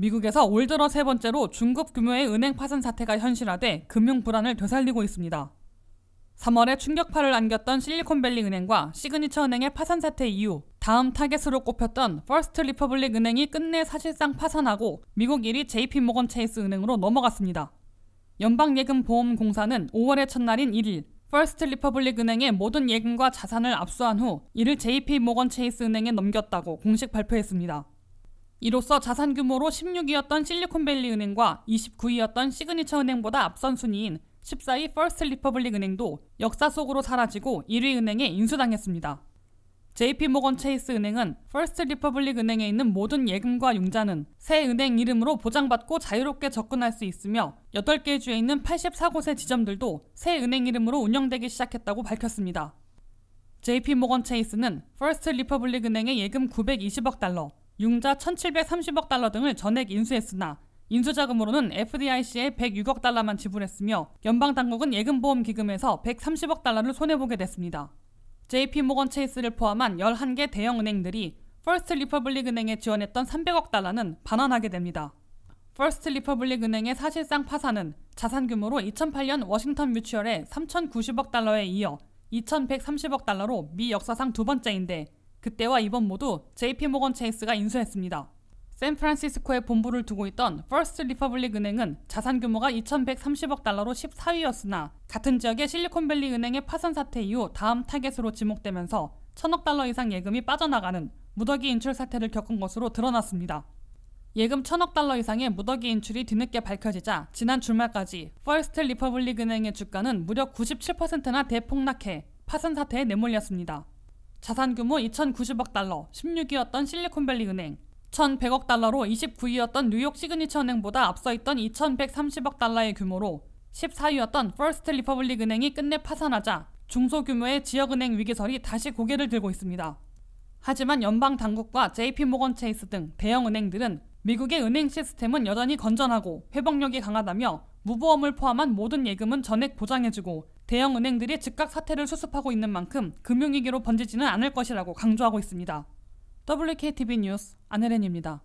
미국에서 올 들어 세 번째로 중급 규모의 은행 파산 사태가 현실화돼 금융 불안을 되살리고 있습니다. 3월에 충격파를 안겼던 실리콘밸리 은행과 시그니처 은행의 파산 사태 이후 다음 타겟으로 꼽혔던 퍼스트 리퍼블릭 은행이 끝내 사실상 파산하고 미국 1위 JP 모건 체이스 은행으로 넘어갔습니다. 연방예금보험공사는 5월의 첫날인 1일 퍼스트 리퍼블릭 은행의 모든 예금과 자산을 압수한 후 이를 JP 모건 체이스 은행에 넘겼다고 공식 발표했습니다. 이로써 자산 규모로 16위였던 실리콘밸리 은행과 29위였던 시그니처 은행보다 앞선 순위인 14위 퍼스트 리퍼블릭 은행도 역사 속으로 사라지고 1위 은행에 인수당했습니다. JP 모건 체이스 은행은 퍼스트 리퍼블릭 은행에 있는 모든 예금과 융자는 새 은행 이름으로 보장받고 자유롭게 접근할 수 있으며 8개 주에 있는 84곳의 지점들도 새 은행 이름으로 운영되기 시작했다고 밝혔습니다. JP 모건 체이스는 퍼스트 리퍼블릭 은행의 예금 920억 달러, 융자 1,730억 달러 등을 전액 인수했으나 인수자금으로는 FDIC에 106억 달러만 지불했으며 연방 당국은 예금보험 기금에서 130억 달러를 손해보게 됐습니다. JP 모건 체이스를 포함한 11개 대형 은행들이 퍼스트 리퍼블릭 은행에 지원했던 300억 달러는 반환하게 됩니다. 퍼스트 리퍼블릭 은행의 사실상 파산은 자산 규모로 2008년 워싱턴 뮤추얼의 3,090억 달러에 이어 2,130억 달러로 미 역사상 두 번째인데 그때와 이번 모두 JP모건 체이스가 인수했습니다. 샌프란시스코에 본부를 두고 있던 퍼스트 리퍼블릭 은행은 자산 규모가 2,130억 달러로 14위였으나 같은 지역의 실리콘밸리 은행의 파산 사태 이후 다음 타겟으로 지목되면서 1,000억 달러 이상 예금이 빠져나가는 무더기 인출 사태를 겪은 것으로 드러났습니다. 예금 1,000억 달러 이상의 무더기 인출이 뒤늦게 밝혀지자 지난 주말까지 퍼스트 리퍼블릭 은행의 주가는 무려 97%나 대폭락해 파산 사태에 내몰렸습니다. 자산 규모 2,090억 달러, 16위였던 실리콘밸리 은행, 1,100억 달러로 29위였던 뉴욕 시그니처 은행보다 앞서 있던 2,130억 달러의 규모로 14위였던 퍼스트 리퍼블릭 은행이 끝내 파산하자 중소규모의 지역은행 위기설이 다시 고개를 들고 있습니다. 하지만 연방 당국과 JP모건 체이스 등 대형 은행들은 미국의 은행 시스템은 여전히 건전하고 회복력이 강하다며 무보험을 포함한 모든 예금은 전액 보장해주고 대형 은행들이 즉각 사태를 수습하고 있는 만큼 금융위기로 번지지는 않을 것이라고 강조하고 있습니다. WKTV 뉴스 안혜렌입니다.